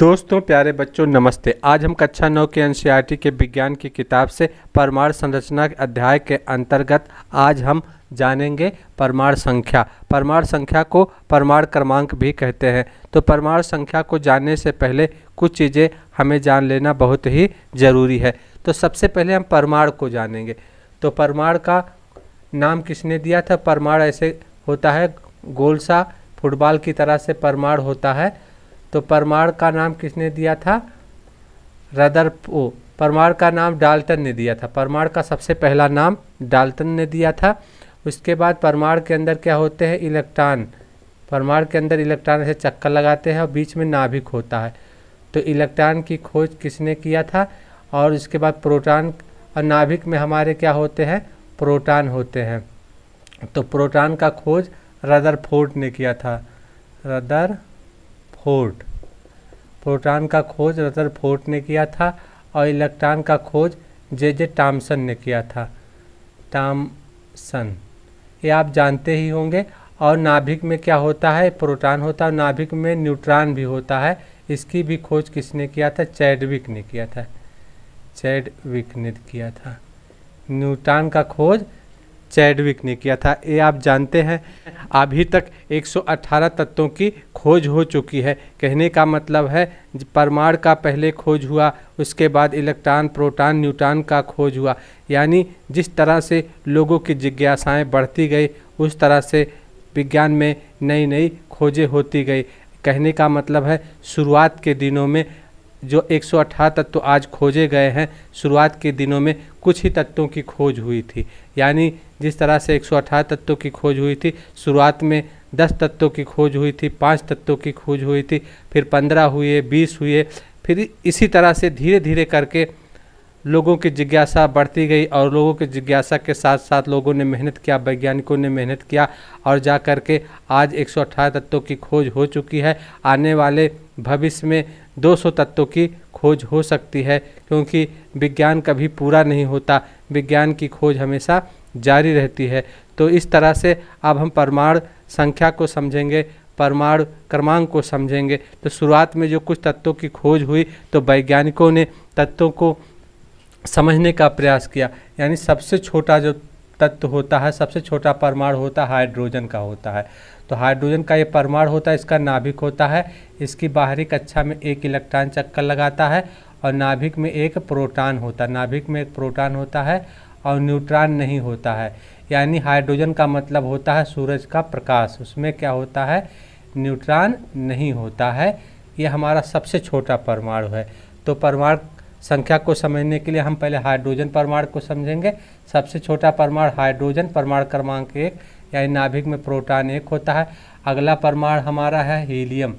दोस्तों प्यारे बच्चों नमस्ते आज हम कक्षा नौ के एन के विज्ञान की किताब से परमाणु संरचना अध्याय के अंतर्गत आज हम जानेंगे परमाणु संख्या परमाणु संख्या को परमाणु क्रमांक भी कहते हैं तो परमाणु संख्या को जानने से पहले कुछ चीज़ें हमें जान लेना बहुत ही ज़रूरी है तो सबसे पहले हम परमाणु को जानेंगे तो परमाणु का नाम किसने दिया था परमाणु ऐसे होता है गोल सा फुटबॉल की तरह से परमाणु होता है तो परमाणु का नाम किसने दिया था रदर ओ परमाणु का नाम डाल्टन ने दिया था परमाणु का सबसे पहला नाम डाल्टन ने दिया था उसके बाद परमाणु के अंदर क्या होते हैं इलेक्ट्रॉन परमाणु के अंदर इलेक्ट्रॉन ऐसे चक्कर लगाते हैं और बीच में नाभिक होता है तो इलेक्ट्रॉन की खोज किसने किया था और उसके बाद प्रोटॉन और नाभिक में हमारे क्या होते हैं प्रोटॉन होते हैं तो प्रोटॉन का खोज रदरफोर्ड ने किया था रदर फोर्ट प्रोटॉन का खोज रतर फोर्ट ने किया था और इलेक्ट्रॉन का खोज जे जे टामसन ने किया था टामसन ये आप जानते ही होंगे और नाभिक में क्या होता है प्रोटॉन होता है नाभिक में न्यूट्रॉन भी होता है इसकी भी खोज किसने किया था चैडविक ने किया था चैडविक ने किया था न्यूट्रॉन का खोज चैडविक ने किया था ये आप जानते हैं अभी तक 118 तत्वों की खोज हो चुकी है कहने का मतलब है परमाणु का पहले खोज हुआ उसके बाद इलेक्ट्रॉन प्रोटॉन न्यूट्रॉन का खोज हुआ यानी जिस तरह से लोगों की जिज्ञासाएं बढ़ती गई उस तरह से विज्ञान में नई नई खोजें होती गई कहने का मतलब है शुरुआत के दिनों में जो 108 तत्व आज खोजे गए हैं शुरुआत के दिनों में कुछ ही तत्वों की खोज हुई थी यानी जिस तरह से 108 तत्वों की खोज हुई थी शुरुआत में 10 तत्वों की खोज हुई थी पाँच तत्वों की खोज हुई थी फिर 15 हुए 20 हुए फिर इसी तरह से धीरे धीरे करके लोगों की जिज्ञासा बढ़ती गई और लोगों की जिज्ञासा के साथ साथ लोगों ने मेहनत किया वैज्ञानिकों ने मेहनत किया और जा करके आज 118 तत्वों की खोज हो चुकी है आने वाले भविष्य में 200 तत्वों की खोज हो सकती है क्योंकि विज्ञान कभी पूरा नहीं होता विज्ञान की खोज हमेशा जारी रहती है तो इस तरह से अब हम परमाणु संख्या को समझेंगे परमाणु क्रमांक को समझेंगे तो शुरुआत में जो कुछ तत्वों की खोज हुई तो वैज्ञानिकों ने तत्वों को समझने का प्रयास किया यानी सबसे छोटा जो तत्व होता है सबसे छोटा परमाणु होता है हाइड्रोजन का होता है तो हाइड्रोजन का ये परमाणु होता है इसका नाभिक होता है इसकी बाहरी कक्षा में एक इलेक्ट्रॉन चक्कर लगाता है और नाभिक में एक प्रोटॉन होता है नाभिक में एक प्रोटॉन होता है और न्यूट्रॉन नहीं होता है यानी हाइड्रोजन का मतलब होता है सूरज का प्रकाश उसमें क्या होता है न्यूट्रॉन नहीं होता है ये हमारा सबसे छोटा परमाणु है तो परमाणु संख्या को समझने के लिए हम पहले हाइड्रोजन परमाणु को समझेंगे सबसे छोटा परमाणु हाइड्रोजन परमाणु क्रमांक एक यानी नाभिक में प्रोटॉन एक होता है अगला परमाणु हमारा है हीलियम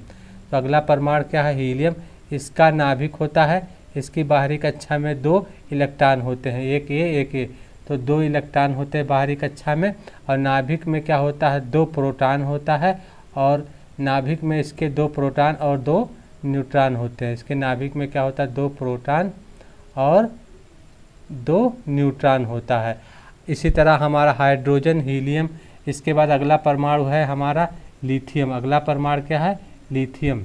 तो अगला परमाणु क्या है हीलियम इसका नाभिक होता है इसकी बाहरी कक्षा में दो इलेक्ट्रॉन होते हैं एक ए एक ए तो दो इलेक्ट्रॉन होते हैं बाहरी कक्षा में और नाभिक में क्या होता है दो प्रोटॉन होता है और नाभिक में इसके दो प्रोटॉन और दो न्यूट्रॉन होते हैं इसके नाभिक में क्या होता है दो प्रोटॉन और दो न्यूट्रॉन होता है इसी तरह हमारा हाइड्रोजन हीलियम इसके बाद अगला परमाणु है हमारा लिथियम अगला परमाणु क्या है लिथियम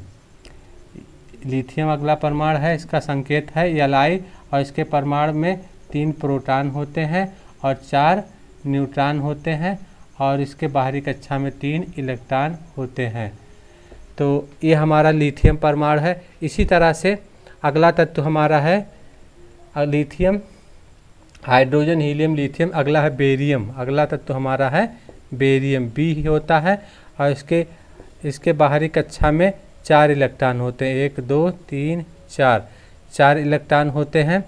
लिथियम अगला परमाणु है इसका संकेत है एल और इसके परमाणु में तीन प्रोटॉन होते हैं और चार न्यूट्रॉन होते हैं और इसके बाहरी कक्षा में तीन इलेक्ट्रॉन होते हैं तो ये हमारा लिथियम परमाणु है इसी तरह से अगला तत्व हमारा है लिथियम हाइड्रोजन हीलियम लिथियम अगला है बेरियम अगला तत्व हमारा है बेरियम बी होता है और इसके इसके बाहरी कक्षा में चार इलेक्ट्रॉन होते हैं एक दो तीन चार चार इलेक्ट्रॉन होते हैं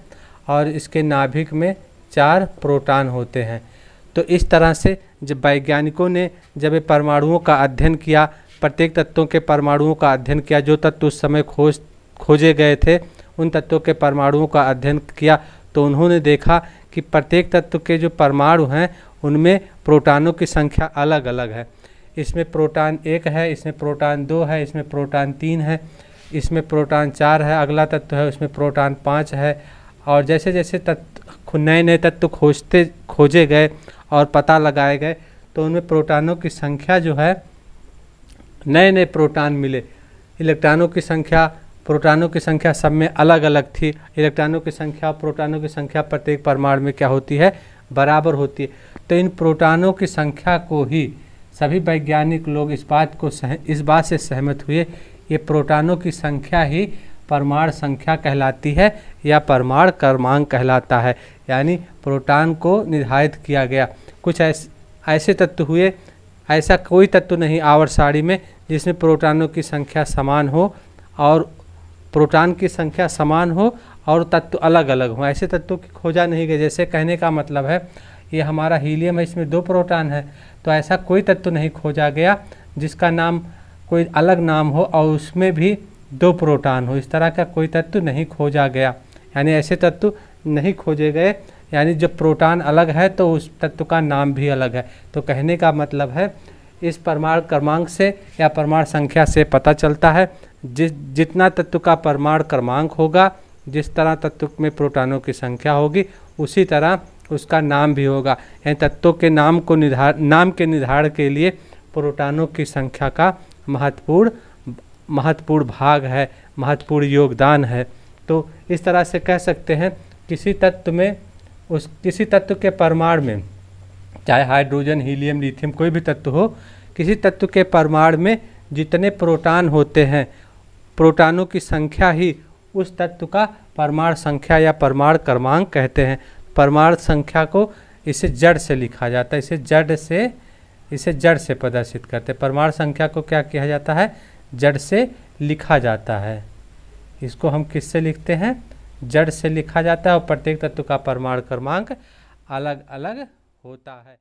और इसके नाभिक में चार प्रोटॉन होते हैं तो इस तरह से जब वैज्ञानिकों ने जब परमाणुओं का अध्ययन किया प्रत्येक तत्वों के परमाणुओं का अध्ययन किया जो तत्व उस समय खोज खोजे गए थे उन तत्वों के परमाणुओं का अध्ययन किया तो उन्होंने देखा कि प्रत्येक तत्व के जो परमाणु हैं उनमें प्रोटानों की संख्या अलग अलग है इसमें प्रोटान एक है इसमें प्रोटान दो है इसमें प्रोटान तीन है इसमें प्रोटान चार है अगला तत्व है उसमें प्रोटान पाँच है और जैसे जैसे तत्व नए नए तत्व खोजते खोजे गए और पता लगाए गए तो उनमें प्रोटानों की संख्या जो है नए नए प्रोटॉन मिले इलेक्ट्रॉनों की संख्या प्रोटॉनों की संख्या सब में अलग अलग थी इलेक्ट्रॉनों की संख्या प्रोटॉनों की संख्या प्रत्येक परमाणु में क्या होती है बराबर होती है तो इन प्रोटॉनों की संख्या को ही सभी वैज्ञानिक लोग इस बात को सह, इस बात से सहमत हुए ये प्रोटॉनों की संख्या ही परमाणु संख्या कहलाती है या परमाणु क्रमांक कहलाता है यानी प्रोटॉन को निर्धारित किया गया कुछ ऐस ऐसे तत्व हुए ऐसा कोई तत्व नहीं आवर साड़ी में जिसमें प्रोटॉनों की संख्या समान हो और प्रोटॉन की संख्या समान हो और तत्व अलग अलग हो ऐसे तत्वों की खोजा नहीं गई जैसे कहने का मतलब है ये हमारा हीलियम है इसमें दो प्रोटॉन है तो ऐसा कोई तत्व नहीं खोजा गया जिसका नाम कोई अलग नाम हो और उसमें भी दो प्रोटॉन हो इस तरह का कोई तत्व नहीं खोजा गया यानी ऐसे तत्व नहीं खोजे गए यानी जब प्रोटॉन अलग है तो उस तत्व का नाम भी अलग है तो कहने का मतलब है इस परमाणु क्रमांक से या परमाणु संख्या से पता चलता है जिस जितना तत्व का परमाणु क्रमांक होगा जिस तरह तत्व में प्रोटॉनों की संख्या होगी उसी तरह उसका नाम भी होगा यानी तत्वों के नाम को निर्धार नाम के निर्धारण के लिए प्रोटॉनों की संख्या का महत्वपूर्ण महत्वपूर्ण भाग है महत्वपूर्ण योगदान है तो इस तरह से कह सकते हैं किसी तत्व में उस किसी तत्व के परमाणु में चाहे हाइड्रोजन हीलियम लिथियम कोई भी तत्व हो किसी तत्व के परमाणु में जितने प्रोटॉन होते हैं प्रोटॉनों की संख्या ही उस तत्व का परमाणु संख्या या परमाणु क्रमांक कहते हैं परमाणु संख्या को इसे जड़ से लिखा जाता है इसे जड़ से इसे जड़ से प्रदर्शित करते हैं परमाणु संख्या को क्या किया जाता है जड़ से लिखा जाता है इसको हम किससे लिखते हैं जड़ से लिखा जाता है और प्रत्येक तत्व का परमाणु क्रमांक अलग अलग होता है